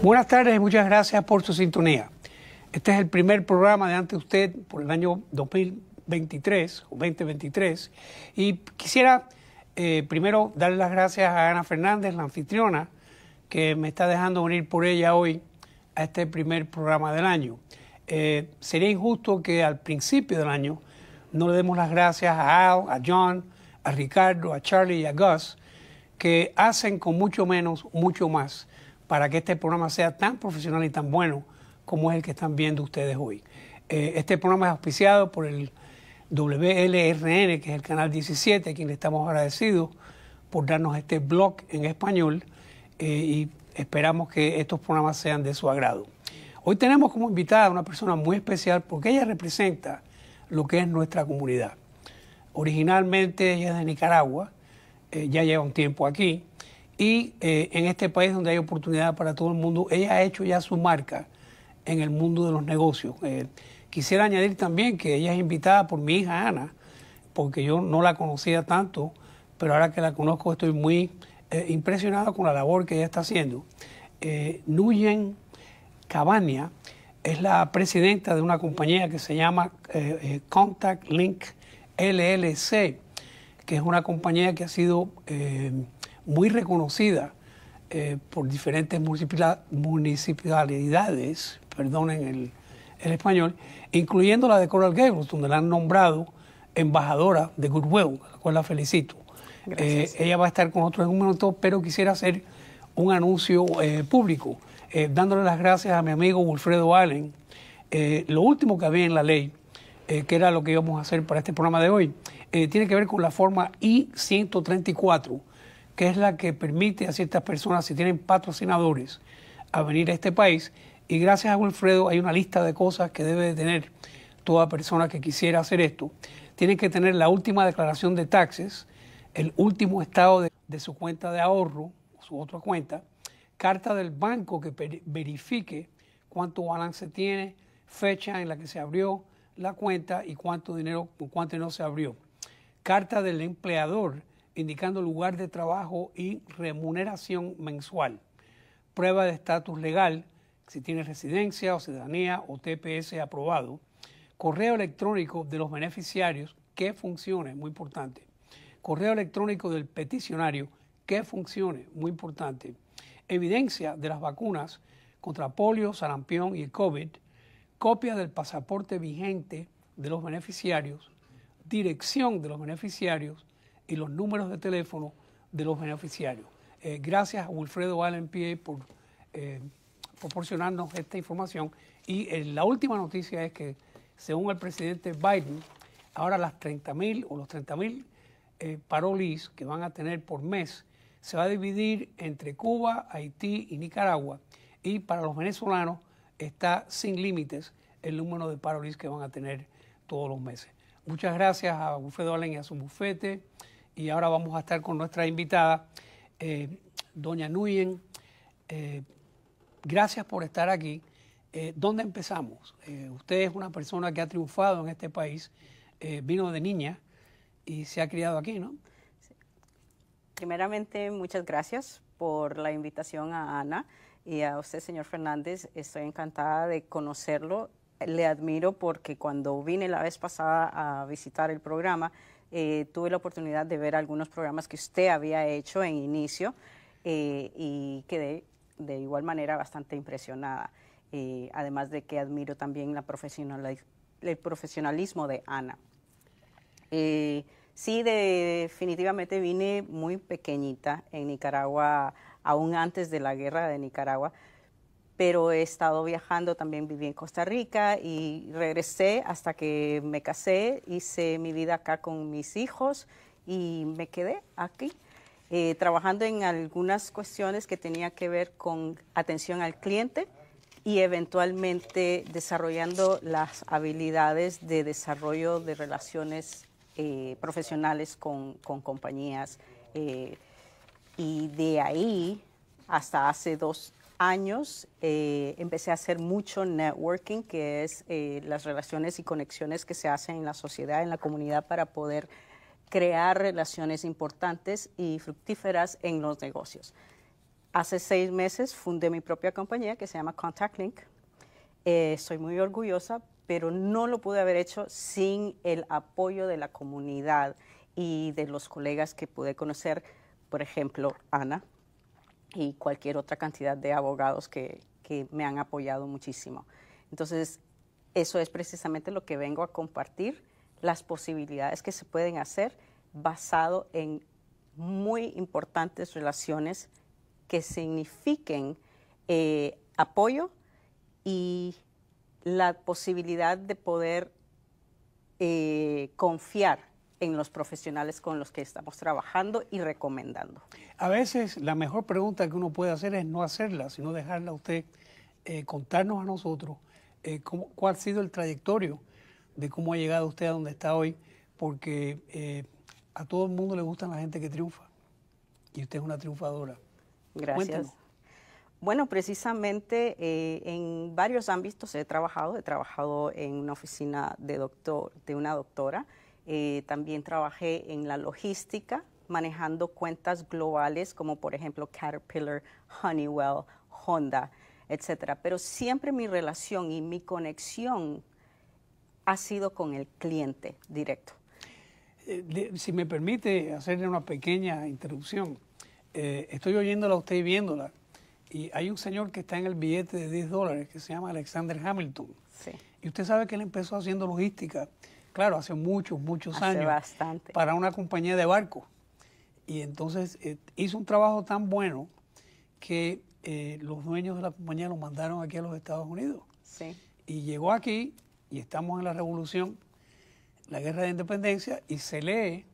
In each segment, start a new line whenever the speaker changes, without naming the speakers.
Buenas tardes y muchas gracias por su sintonía. Este es el primer programa de Ante Usted por el año 2023 o 2023 y quisiera eh, primero dar las gracias a Ana Fernández, la anfitriona, que me está dejando venir por ella hoy a este primer programa del año. Eh, sería injusto que al principio del año no le demos las gracias a Al, a John, a Ricardo, a Charlie y a Gus, que hacen con mucho menos, mucho más para que este programa sea tan profesional y tan bueno como es el que están viendo ustedes hoy. Eh, este programa es auspiciado por el WLRN, que es el canal 17, a quien le estamos agradecidos por darnos este blog en español eh, y esperamos que estos programas sean de su agrado. Hoy tenemos como invitada a una persona muy especial porque ella representa lo que es nuestra comunidad. Originalmente ella es de Nicaragua, eh, ya lleva un tiempo aquí, y eh, en este país donde hay oportunidad para todo el mundo, ella ha hecho ya su marca en el mundo de los negocios. Eh, quisiera añadir también que ella es invitada por mi hija Ana, porque yo no la conocía tanto, pero ahora que la conozco estoy muy eh, impresionado con la labor que ella está haciendo. Nuyen Cabaña es la presidenta de una compañía que se llama Contact Link LLC, que es una compañía que ha sido muy reconocida eh, por diferentes municipalidades, perdonen el, español, incluyendo la de Coral Gables, donde la han nombrado embajadora de Goodwill, a la cual la felicito. Eh, ella va a estar con nosotros en un minuto, pero quisiera hacer un anuncio eh, público, dándole las gracias a mi amigo Wilfredo Allen. lo último que había en la ley, que era lo que íbamos a hacer para este programa de hoy, tiene que ver con la forma I-134 que es la que permite a ciertas personas, si tienen patrocinadores, a venir a este país. Y gracias a Wilfredo hay una lista de cosas que debe tener toda persona que quisiera hacer esto. Tiene que tener la última declaración de taxes, el último estado de, su cuenta de ahorro, su otra cuenta, carta del banco que verifique cuánto balance tiene, fecha en la que se abrió la cuenta y cuánto dinero, cuánto no se abrió. Carta del empleador indicando lugar de trabajo y remuneración mensual. Prueba de estatus legal, si tiene residencia o ciudadanía o TPS aprobado. Correo electrónico de los beneficiarios que funcione, muy importante. Correo electrónico del peticionario que funcione, muy importante. Evidencia de las vacunas contra polio, sarampión y COVID. Copia del pasaporte vigente de los beneficiarios. Dirección de los beneficiarios y los números de teléfono de los beneficiarios. Eh, gracias a Wilfredo Allen PA por eh, proporcionarnos esta información. Y eh, la última noticia es que, según el presidente Biden, ahora las 30.000 o los 30.000 parolis que van a tener por mes se va a dividir entre Cuba, Haití y Nicaragua. Y para los venezolanos está sin límites el número de parolis que van a tener todos los meses. Muchas gracias a Wilfredo Allen y a su bufete y ahora vamos a estar con nuestra invitada, eh, doña Nuyen. Eh, gracias por estar aquí. Eh, ¿Dónde empezamos? usted es una persona que ha triunfado en este país, vino de niña y se ha criado aquí, ¿no?
Primeramente, muchas gracias por la invitación a Ana y a usted, señor Fernández. Estoy encantada de conocerlo le admiro porque cuando vine la vez pasada a visitar el programa, eh, tuve la oportunidad de ver algunos programas que usted había hecho en inicio eh, y quedé de igual manera bastante impresionada. Eh, además de que admiro también el profesionalismo de Ana. sí, definitivamente vine muy pequeñita en Nicaragua, aún antes de la guerra de Nicaragua pero he estado viajando, también viví en Costa Rica y regresé hasta que me casé, hice mi vida acá con mis hijos y me quedé aquí. Eh, trabajando en algunas cuestiones que tenía que ver con atención al cliente y eventualmente desarrollando las habilidades de desarrollo de relaciones eh, profesionales con, compañías. Eh, y de ahí hasta hace dos, años eh, empecé a hacer mucho networking, que es eh, las relaciones y conexiones que se hacen en la sociedad, en la comunidad, para poder crear relaciones importantes y fructíferas en los negocios. Hace seis meses fundé mi propia compañía que se llama Contact Link. Eh, soy muy orgullosa, pero no lo pude haber hecho sin el apoyo de la comunidad y de los colegas que pude conocer, por ejemplo, Ana, y cualquier otra cantidad de abogados que, me han apoyado muchísimo. Entonces, eso es precisamente lo que vengo a compartir, las posibilidades que se pueden hacer basado en muy importantes relaciones que signifiquen eh, apoyo y la posibilidad de poder eh, confiar en los profesionales con los que estamos trabajando y recomendando.
A veces la mejor pregunta que uno puede hacer es no hacerla, sino dejarla a usted eh, contarnos a nosotros eh, cuál ha sido el trayectorio de cómo ha llegado usted a donde está hoy, porque eh, a todo el mundo le gustan la gente que triunfa y usted es una triunfadora.
Gracias. Bueno, precisamente en varios ámbitos he trabajado. He trabajado en una oficina de, doctor, de una doctora eh, también trabajé en la logística, manejando cuentas globales como por ejemplo Caterpillar, Honeywell, Honda, etc. Pero siempre mi relación y mi conexión
ha sido con el cliente directo. Eh, si me permite hacerle una pequeña interrupción, eh, estoy oyéndola a usted viéndola. Y hay un señor que está en el billete de 10 dólares que se llama Alexander Hamilton. Y usted sabe que él empezó haciendo logística claro, hace muchos, muchos hace años, bastante. para una compañía de barcos. Y entonces eh, hizo un trabajo tan bueno que eh, los dueños de la compañía lo mandaron aquí a los Estados Unidos. Sí. Y llegó aquí y estamos en la revolución, la guerra de independencia, y se lee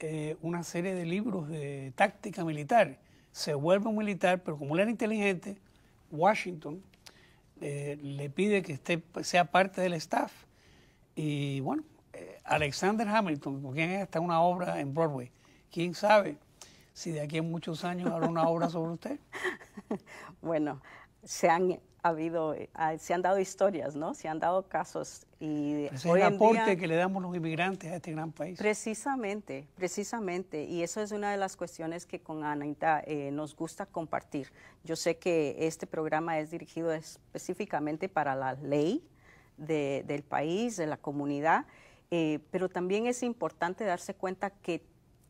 eh, una serie de libros de táctica militar. Se vuelve un militar, pero como él era inteligente, Washington le pide que esté, sea parte del staff. Y bueno, Alexander Hamilton, con quien está una obra en Broadway. ¿Quién sabe si de aquí a muchos años habrá una obra sobre usted?
bueno, se han habido, eh, se han dado historias, ¿no? Se han dado casos
y es el aporte que le damos los inmigrantes a este gran país. Precisamente, precisamente,
y eso es una de las cuestiones que con Anaita eh, nos gusta compartir. Yo sé que este programa es dirigido específicamente para la ley del país, de la comunidad, eh, pero también es importante darse cuenta que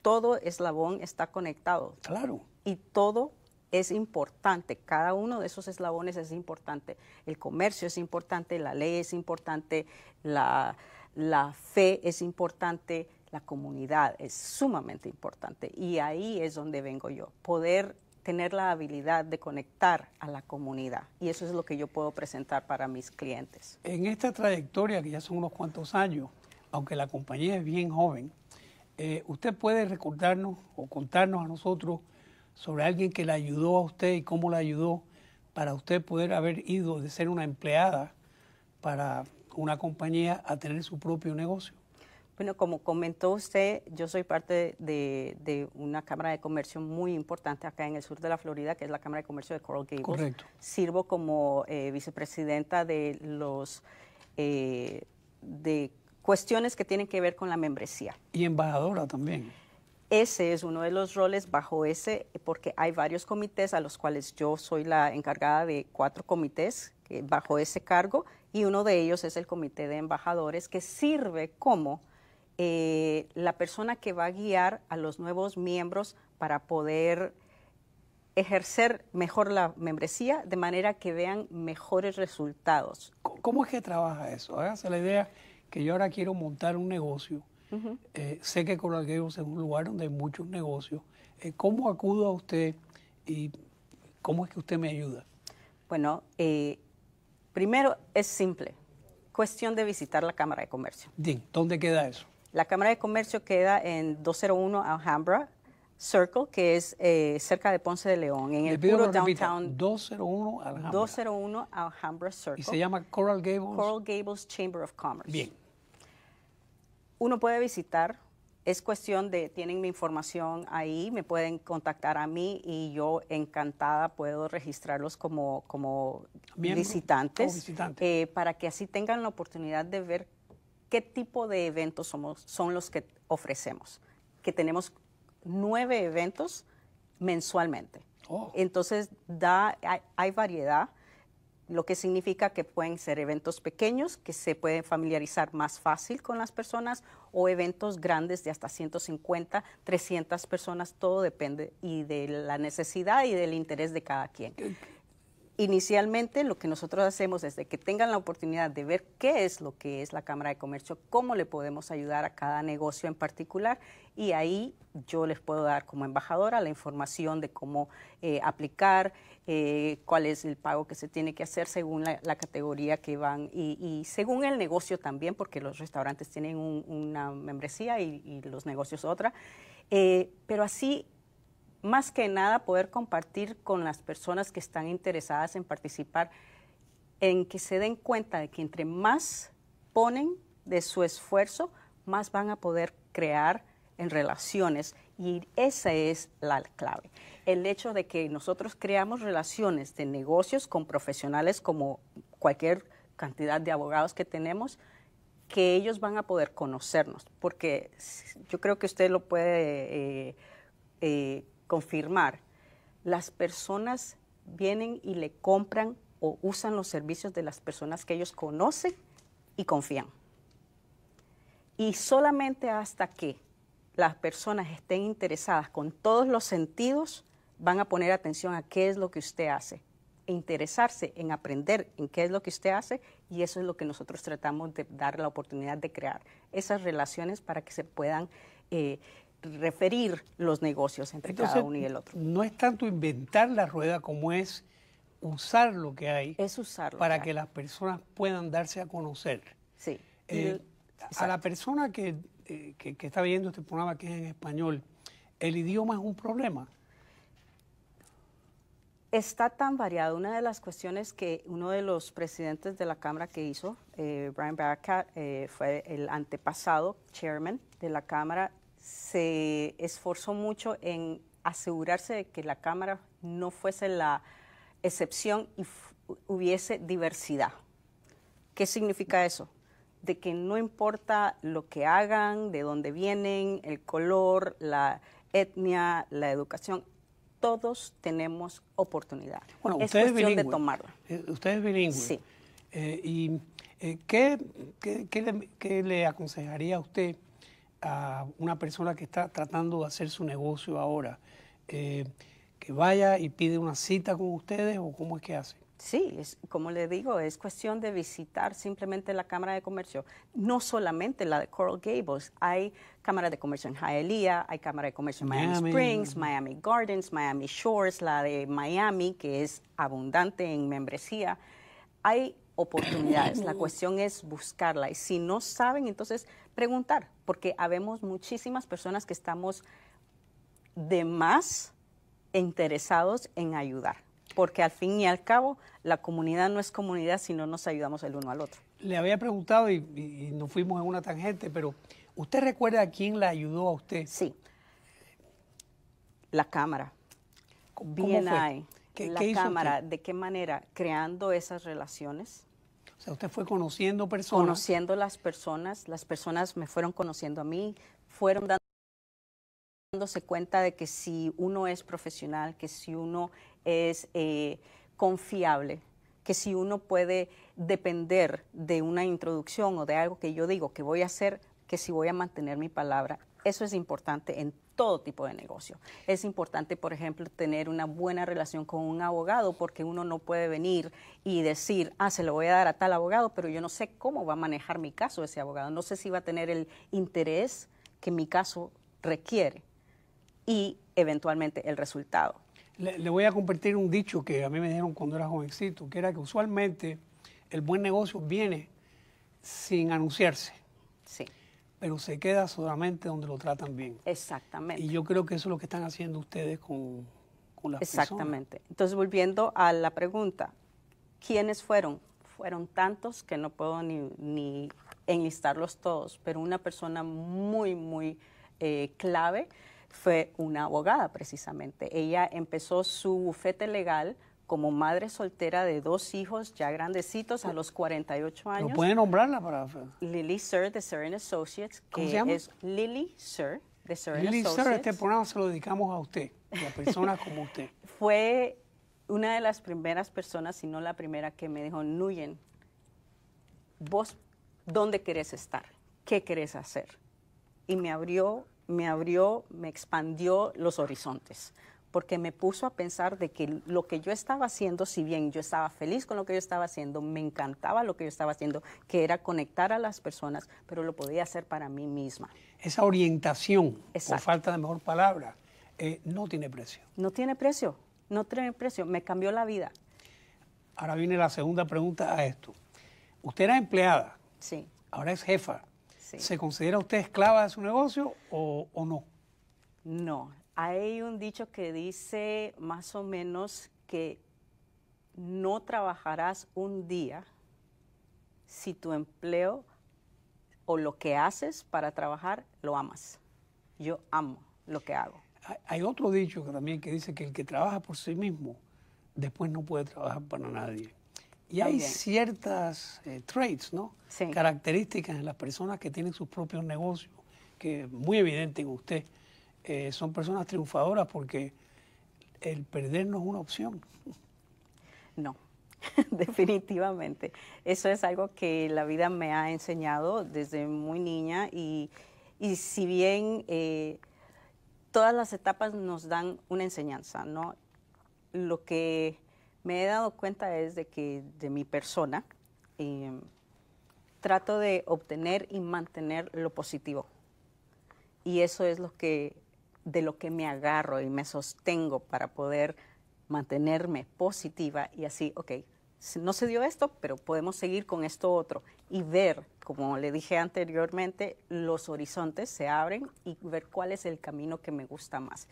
todo eslabón está conectado. Claro. Y todo es importante, cada uno de esos eslabones es importante. El comercio es importante, la ley es importante, la, la fe es importante, la comunidad es sumamente
importante.
Y ahí es donde vengo yo, poder tener la habilidad de conectar a la comunidad. Y eso es lo que yo puedo presentar para mis clientes.
En esta trayectoria, que ya son unos cuantos años, aunque la compañía es bien joven, eh, ¿usted puede recordarnos o contarnos a nosotros sobre alguien que la ayudó a usted y cómo la ayudó para usted poder haber ido de ser una empleada para una compañía a tener su propio negocio?
Bueno, como comentó usted, yo
soy parte
de, una Cámara de Comercio muy importante acá en el sur de la Florida, que es la Cámara de Comercio de Coral Gables. Correcto. Sirvo como eh, vicepresidenta de los eh, de cuestiones que tienen que ver con la membresía.
Y embajadora también.
Ese es uno de los roles bajo ese, porque hay varios comités a los cuales yo soy la encargada de cuatro comités eh, bajo ese cargo y uno de ellos es el comité de embajadores que sirve como eh, la persona que va a guiar a los nuevos miembros para poder ejercer mejor la membresía de manera que vean mejores resultados.
¿Cómo es que trabaja eso? Hágase la idea que yo ahora quiero montar un negocio, eh, sé que Coralgueos es un lugar donde hay muchos negocios, eh, ¿cómo acudo a usted y cómo es que usted me ayuda? Bueno, eh, primero es simple, cuestión de
visitar la Cámara de Comercio. Bien, ¿dónde queda eso? La Cámara de Comercio queda en 201 Alhambra, Circle, que es eh, cerca de Ponce de León, en el puro downtown.
201
Alhambra. Alhambra Circle. Y se llama Coral Gables. Coral Gables Chamber of Commerce. Bien. Uno puede visitar, es cuestión de, tienen mi información ahí, me pueden contactar a mí y yo encantada puedo registrarlos como, como visitantes. Eh, para que así tengan la oportunidad de ver qué tipo de eventos somos, son los que ofrecemos, que tenemos nueve eventos mensualmente. Oh. Entonces, da, hay, variedad lo que significa que pueden ser eventos pequeños, que se pueden familiarizar más fácil con las personas, o eventos grandes de hasta 150, 300 personas, todo depende y de la necesidad y del interés de cada quien. Inicialmente lo que nosotros hacemos es que tengan la oportunidad de ver qué es lo que es la Cámara de Comercio, cómo le podemos ayudar a cada negocio en particular y ahí yo les puedo dar como embajadora la información de cómo eh, aplicar, eh, cuál es el pago que se tiene que hacer según la, categoría que van y, según el negocio también, porque los restaurantes tienen una membresía y, los negocios otra. Eh, pero así, más que nada, poder compartir con las personas que están interesadas en participar, en que se den cuenta de que entre más ponen de su esfuerzo, más van a poder crear en relaciones y esa es la clave. El hecho de que nosotros creamos relaciones de negocios con profesionales como cualquier cantidad de abogados que tenemos, que ellos van a poder conocernos, porque yo creo que usted lo puede eh, eh, confirmar. Las personas vienen y le compran o usan los servicios de las personas que ellos conocen y confían. Y solamente hasta que las personas estén interesadas con todos los sentidos, van a poner atención a qué es lo que usted hace, e interesarse en aprender en qué es lo que usted hace y eso es lo que nosotros tratamos de dar la oportunidad de crear esas relaciones para que se puedan eh, referir
los negocios entre cada uno y el otro. No es tanto inventar la rueda como es usar lo que hay es usarlo para que, las personas puedan darse a conocer. Sí. Eh, a la persona que eh, que, está viendo este programa que es en español, ¿el idioma es un problema? Está tan
variado. Una de las cuestiones que uno de los presidentes de la Cámara que hizo, eh, Brian Barakat, eh, fue el antepasado chairman de la Cámara, se esforzó mucho en asegurarse de que la Cámara no fuese la excepción y hubiese diversidad. ¿Qué significa eso? de que no importa lo que hagan, de dónde vienen, el color, la etnia, la educación, todos tenemos oportunidad. Bueno, es usted es de
tomarla. Eh, usted es bilingüe. Sí. Eh, ¿Y eh, ¿qué, le, aconsejaría a usted a una persona que está tratando de hacer su negocio ahora? ¿Que vaya y pide una cita con ustedes o cómo es que hace?
Sí, es, como le digo, es cuestión de visitar simplemente la Cámara de Comercio, no solamente la de Coral Gables, hay Cámara de Comercio en Hialeah, hay Cámara de Comercio en Miami, Springs, Miami Gardens, Miami Shores, la de Miami, que es abundante en membresía. Hay oportunidades, la cuestión es buscarla y si no saben, entonces preguntar, porque habemos muchísimas personas que estamos de más interesados en ayudar porque al fin y al cabo la comunidad no es comunidad si no nos ayudamos el uno al otro.
Le había preguntado y, nos fuimos en una tangente, pero ¿usted recuerda a quién la ayudó a usted? Sí, la Cámara. ¿Cómo, fue? ¿Qué, la Cámara, ¿de
qué manera? Creando esas relaciones.
O sea, usted fue conociendo personas. Conociendo
las personas, las personas me fueron conociendo a mí, fueron dándose cuenta de que si uno es profesional, que si uno es eh, confiable, que si uno puede depender de una introducción o de algo que yo digo que voy a hacer, que si voy a mantener mi palabra. Eso es importante en todo tipo de negocio. Es importante, por ejemplo, tener una buena relación con un abogado porque uno no puede venir y decir, ah, se lo voy a dar a tal abogado, pero yo no sé cómo va a manejar mi caso ese abogado, no sé si va a tener el interés que mi caso requiere y eventualmente el resultado.
Le, voy a compartir un dicho que a mí me dijeron cuando era jovencito, que era que usualmente el buen negocio viene sin anunciarse. Sí. Pero se queda solamente donde lo tratan bien. Exactamente. Y yo creo que eso es lo que están haciendo ustedes con, con las Exactamente. Entonces, volviendo a la
pregunta, ¿quiénes fueron? Fueron tantos que no puedo ni, ni enlistarlos todos, pero una persona muy, muy eh, clave fue una abogada precisamente. Ella empezó su bufete legal como madre soltera de dos hijos ya grandecitos a los 48 años. ¿No puede
nombrarla para...?
Lily Sir de Sir Associates. Que ¿Cómo se llama? Lily Sir de Sir Lily Sir, este
programa se lo dedicamos a usted a personas como usted.
Fue una de las primeras personas, si no la primera, que me dijo, Nuyen, vos, ¿dónde querés estar? ¿Qué querés hacer? Y me abrió me abrió, me expandió los horizontes, porque me puso a pensar de que lo que yo estaba haciendo, si bien yo estaba feliz con lo que yo estaba haciendo, me encantaba lo que yo estaba haciendo, que era conectar a las
personas, pero lo podía hacer para mí misma. Esa orientación, por falta de mejor palabra, eh, no tiene precio.
No tiene precio, no tiene precio, me cambió la vida.
Ahora viene la segunda pregunta a esto. Usted era empleada. Sí. Ahora es jefa. ¿Se considera usted esclava de su negocio o, o no? No.
Hay un dicho que dice más o menos que no trabajarás un día si tu empleo o lo que haces para trabajar lo amas. Yo amo lo que
hago. Hay otro dicho que también que dice que el que trabaja por sí mismo después no puede trabajar para nadie. Y hay ciertas eh, traits, ¿no? Características en las personas que tienen sus propios negocios, que es muy evidente en usted. Eh, son personas triunfadoras porque el perder no es una opción. No,
definitivamente. Eso es algo que la vida me ha enseñado desde muy niña y, si bien eh, todas las etapas nos dan una enseñanza, ¿no? Lo que me he dado cuenta desde que de mi persona em, trato de obtener y mantener lo positivo. Y eso es lo que, de lo que me agarro y me sostengo para poder mantenerme positiva y así, ok, no se dio esto, pero podemos seguir con esto otro y ver, como le dije anteriormente, los horizontes se abren y ver cuál es el camino que me
gusta más.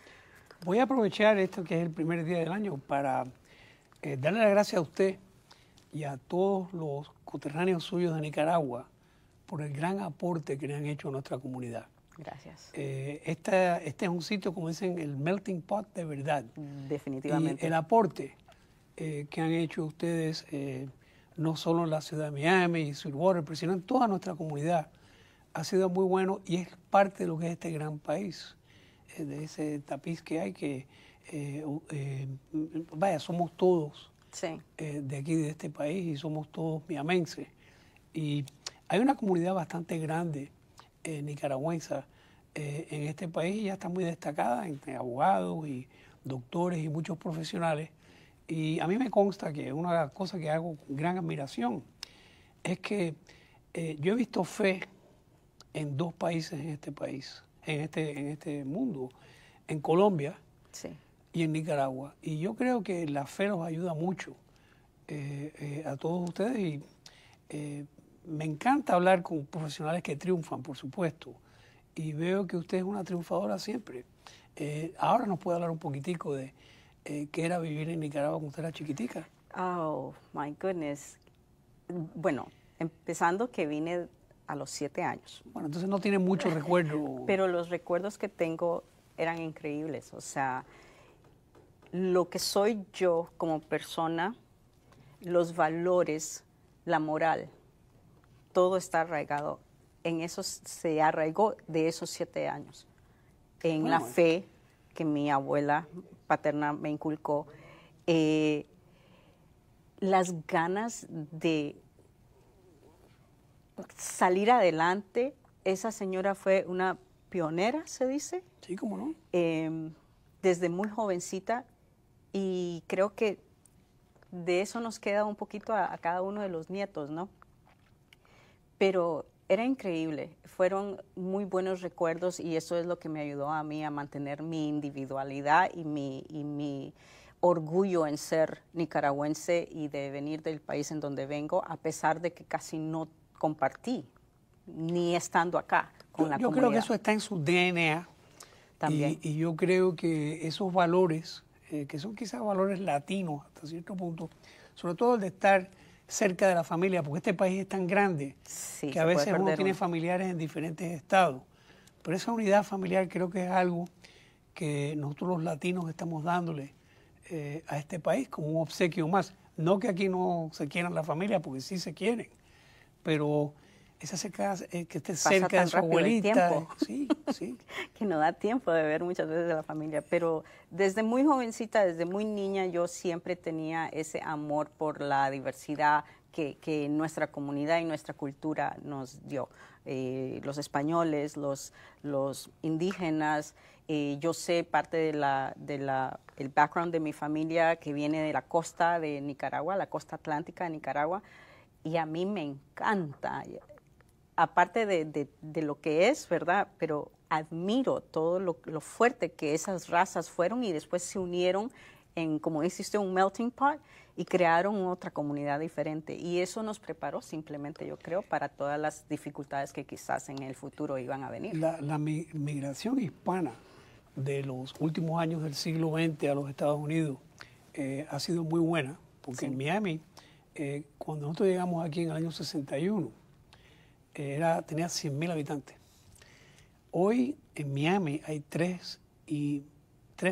Voy a aprovechar esto que es el primer día del año para eh, darle las gracias a usted y a todos los coterráneos suyos de Nicaragua por el gran aporte que le han hecho a nuestra comunidad. Gracias. Eh, este es un sitio, como dicen, el melting pot de verdad. Definitivamente. el aporte eh, que han hecho ustedes, no solo en la ciudad de Miami y Silwater, sino en toda nuestra comunidad, ha sido muy bueno y es parte de lo que es este gran país, de ese tapiz que hay que eh, eh, vaya, somos todos eh, de aquí, de este país, y somos todos miamenses. Y hay una comunidad bastante grande nicaragüense en este país y ya está muy destacada entre abogados y doctores y muchos profesionales. Y a mí me consta que una cosa que hago con gran admiración es que yo he visto fe en dos países en este país, en este, en este mundo, en Colombia, sí en Nicaragua. Y yo creo que la fe nos ayuda mucho eh, eh, a todos ustedes y eh, me encanta hablar con profesionales que triunfan, por supuesto. Y veo que usted es una triunfadora siempre. ahora nos puede hablar un poquitico de qué era vivir en Nicaragua cuando usted era chiquitica. Oh, my goodness. Bueno,
empezando
que vine a los siete años. Bueno, entonces no tiene muchos recuerdos.
Pero los recuerdos que tengo eran increíbles. O sea, lo que soy yo como persona, los valores, la moral, todo está arraigado. En eso se arraigó de esos siete años, en la fe que mi abuela paterna me inculcó, eh, las ganas de salir adelante. Esa señora fue una pionera, se dice. Sí, cómo no. Em, desde muy jovencita y creo que de eso nos queda un poquito a, cada uno de los nietos, ¿no? Pero era increíble, fueron muy buenos recuerdos y eso es lo que me ayudó a mí a mantener mi individualidad y mi, mi orgullo en ser nicaragüense y de venir del país en donde vengo, a pesar de que casi no compartí, ni estando acá
con la comunidad. Yo creo que eso está en su DNA. También. Y, y yo creo que esos valores eh, que son quizás valores latinos hasta cierto punto, sobre todo el de estar cerca de la familia, porque este país es tan grande que a veces uno tiene familiares en diferentes estados. Pero esa unidad familiar creo que es algo que nosotros los latinos estamos dándole eh, a este país como un obsequio más. No que aquí no se quieran la familia, porque sí se quieren, pero esa cerca, eh, que esté cerca de su abuelita. sí,
sí. que no da tiempo de ver muchas veces de la familia. Pero desde muy jovencita, desde muy niña, yo siempre tenía ese amor por la diversidad que, nuestra comunidad y nuestra cultura nos dio. Eh, los españoles, los, los indígenas. Eh, yo sé parte de la, de la el background de mi familia que viene de la costa de Nicaragua, la costa atlántica de Nicaragua, y a mí me encanta aparte de, lo que es, ¿verdad? Pero admiro todo lo, fuerte que esas razas fueron y después se unieron en, como existe un melting pot y crearon otra comunidad diferente. Y eso nos preparó simplemente, yo creo, para todas las dificultades que quizás en el futuro iban a venir. La,
migración hispana de los últimos años del siglo XX a los Estados Unidos eh, ha sido muy buena, porque en Miami, eh, cuando nosotros llegamos aquí en el año 61, era, tenía 100.000 habitantes. Hoy en Miami hay 3, y,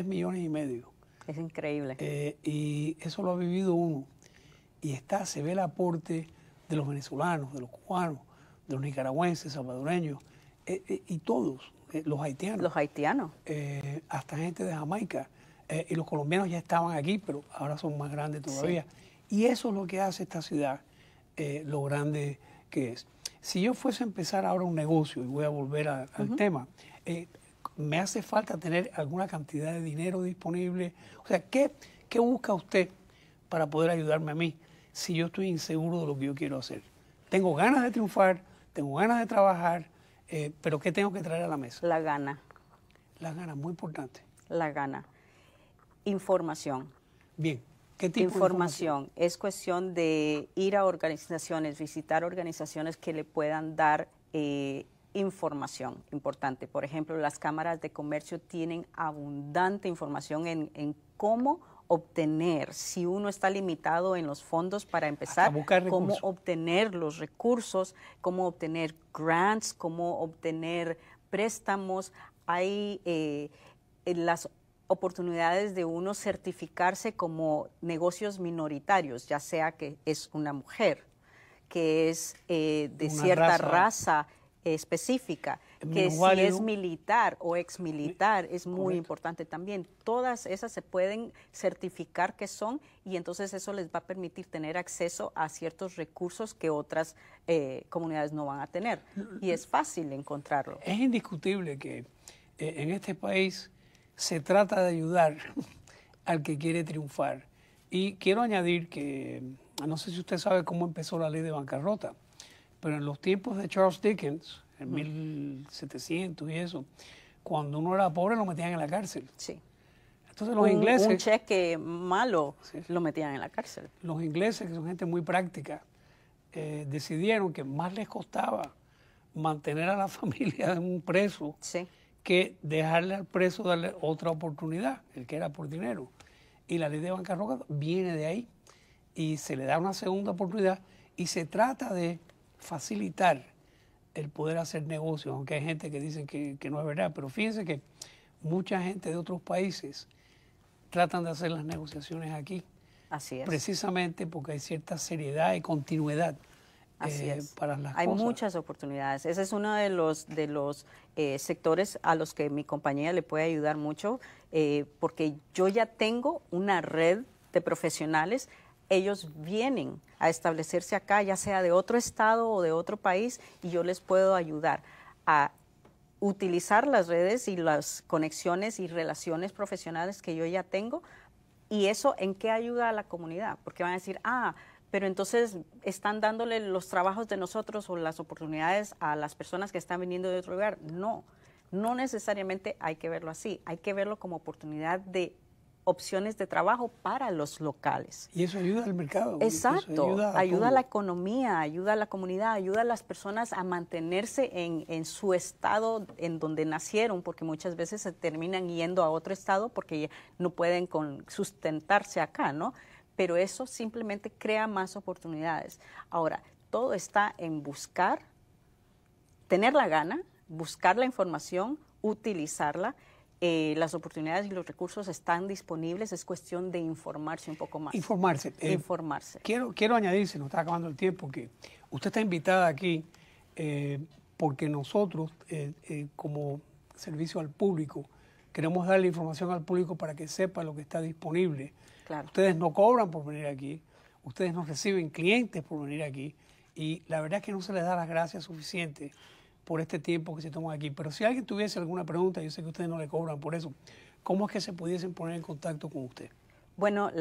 millones y medio. Es increíble. Eh, y eso lo ha vivido uno. Y está, se ve el aporte de los venezolanos, de los cubanos, de los nicaragüenses, salvadoreños, eh, eh, y todos, los haitianos. Los haitianos. hasta gente de Jamaica. y los colombianos ya estaban aquí, pero ahora son más grandes todavía. Y eso es lo que hace esta ciudad lo grande que es. Si yo fuese a empezar ahora un negocio, y voy a volver al tema, eh, ¿me hace falta tener alguna cantidad de dinero disponible? O sea, ¿qué, busca usted para poder ayudarme a mí si yo estoy inseguro de lo que yo quiero hacer? Tengo ganas de triunfar, tengo ganas de trabajar, eh, pero ¿qué tengo que traer a la mesa? La gana. La gana, muy importante. La gana. Información. Bien, ¿Qué tipo información? De información?
Es cuestión de ir a organizaciones, visitar organizaciones que le puedan dar eh, información importante. Por ejemplo, las cámaras de comercio tienen abundante información en, cómo obtener, si uno está limitado en los fondos para empezar, cómo obtener los recursos, cómo obtener grants, cómo obtener préstamos. Hay eh, las oportunidades de uno certificarse como negocios minoritarios, ya sea que es una mujer, que es eh, de cierta raza, específica, que si es militar o exmilitar es muy importante también. Todas esas se pueden certificar que son y entonces eso les va a permitir tener acceso a ciertos recursos que otras eh, comunidades no van a tener.
Y es fácil encontrarlo. Es indiscutible que eh, en este país se trata de ayudar al que quiere triunfar. Y quiero añadir que, no sé si usted sabe cómo empezó la ley de bancarrota, pero en los tiempos de Charles Dickens, en 1700 y eso, cuando uno era pobre lo metían en la cárcel. Sí. Entonces los ingleses... Un cheque malo lo metían en la cárcel. Los ingleses, que son gente muy práctica, eh, decidieron que más les costaba mantener a la familia en un preso sí que dejarle al preso darle otra oportunidad, el que era por dinero. Y la ley de bancarrota viene de ahí y se le da una segunda oportunidad y se trata de facilitar el poder hacer negocios, aunque hay gente que dice que, que no es verdad, pero fíjense que mucha gente de otros países tratan de hacer las negociaciones aquí. Así es. Precisamente porque hay cierta seriedad y continuidad eh, Hay muchas oportunidades.
Ese es uno de los, de los eh, sectores a los que mi compañía le puede ayudar mucho, eh, porque yo ya tengo una red de profesionales. Ellos vienen a establecerse acá, ya sea de otro estado o de otro país, y yo les puedo ayudar a utilizar las redes y las conexiones y relaciones profesionales que yo ya tengo. Y eso en qué ayuda a la comunidad, porque van a decir, ah, pero entonces están dándole los trabajos de nosotros o las oportunidades a las personas que están viniendo de otro lugar. No, no necesariamente hay que verlo así, hay que verlo como oportunidad de opciones de trabajo para los locales.
Y eso ayuda al mercado. Exacto, ayuda, a, la
economía, ayuda a la comunidad, ayuda a las personas a mantenerse en, su estado en donde nacieron, porque muchas veces se terminan yendo a otro estado porque no pueden con, sustentarse acá, ¿no? pero eso simplemente crea más oportunidades. Ahora, todo está en buscar, tener la gana, buscar la información, utilizarla. Eh, las oportunidades y los recursos están disponibles, es cuestión de informarse un poco más.
Informarse. Eh, informarse. Quiero, quiero añadir, se nos está acabando el tiempo, que usted está invitada aquí eh, porque nosotros, como servicio al público, Queremos darle información al público para que sepa lo que está disponible. Ustedes no cobran por venir aquí, ustedes no reciben clientes por venir aquí y la verdad es que no se les da las gracias suficientes por este tiempo que se toman aquí. Pero si alguien tuviese alguna pregunta, yo sé que ustedes no le cobran por eso, ¿cómo es que se pudiesen poner en contacto con usted?
Bueno,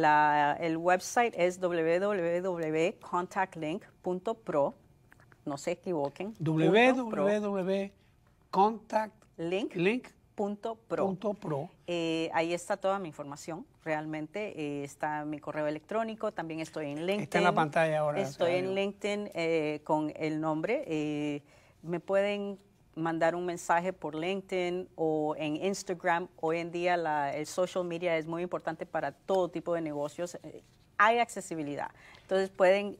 el website es www.contactlink.pro. No se equivoquen. www.contactlink.pro.
Punto pro.
Eh, ahí está toda mi información, realmente. Eh, está mi correo electrónico, también estoy en LinkedIn. Está en la pantalla ahora. Estoy en LinkedIn eh, con el nombre. me pueden mandar un mensaje por LinkedIn o en Instagram. Hoy en día la, el social media es muy importante para todo tipo de negocios. Hay accesibilidad. Entonces pueden,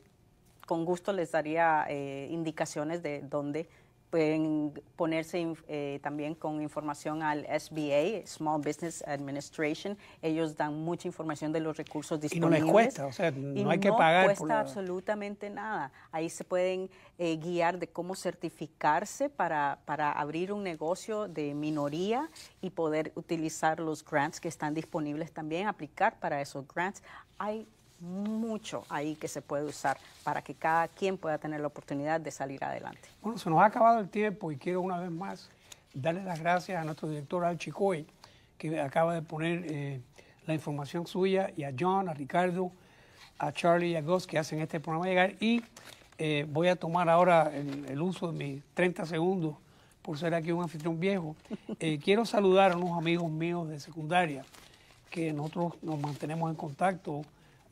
con gusto les daría indicaciones de dónde pueden ponerse eh, también con información al SBA, Small Business Administration. Ellos dan mucha información de los recursos disponibles. Y no les cuesta,
o sea, no hay que pagar. No cuesta
absolutamente nada. Ahí se pueden eh, guiar de cómo certificarse para, para abrir un negocio de minoría y poder utilizar los grants que están disponibles también, aplicar para esos grants. Hay mucho ahí que se puede usar para que cada quien pueda tener la oportunidad de salir adelante.
Bueno, se nos ha acabado el tiempo y quiero una vez más darle las gracias a nuestro director Al que acaba de poner eh, la información suya, y a John, a Ricardo, a Charlie y a Gus que hacen este programa llegar. Y eh, voy a tomar ahora el, uso de mis 30 segundos por ser aquí un anfitrión viejo. Eh, quiero saludar a unos amigos míos de secundaria que nosotros nos mantenemos en contacto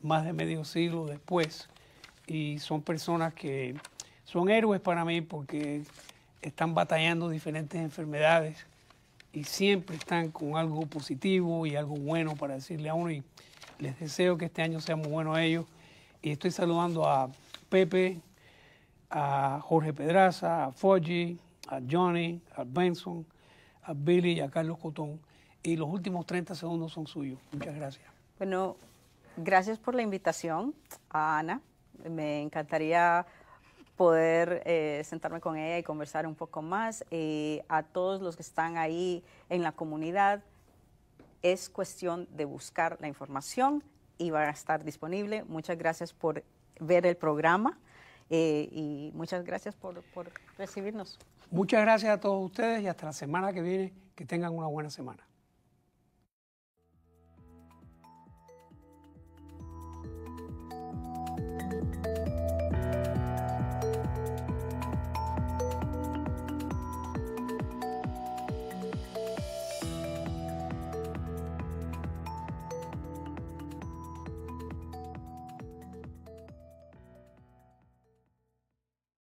más de medio siglo después y son personas que son héroes para mí porque están batallando diferentes enfermedades y siempre están con algo positivo y algo bueno para decirle a uno y les deseo que este año sea muy bueno a ellos y estoy saludando a Pepe, a Jorge Pedraza, a Foggy, a Johnny, a Benson, a Billy y a Carlos Cotón y los últimos 30 segundos son suyos. Muchas gracias. Bueno, Gracias por la invitación
a Ana. Me encantaría poder eh, sentarme con ella y conversar un poco más. a todos los que están ahí en la comunidad, es cuestión de buscar la información y van a estar disponible. Muchas gracias por ver el programa eh, y muchas gracias por
recibirnos. Muchas gracias a todos ustedes y hasta la semana que viene. Que tengan una buena semana.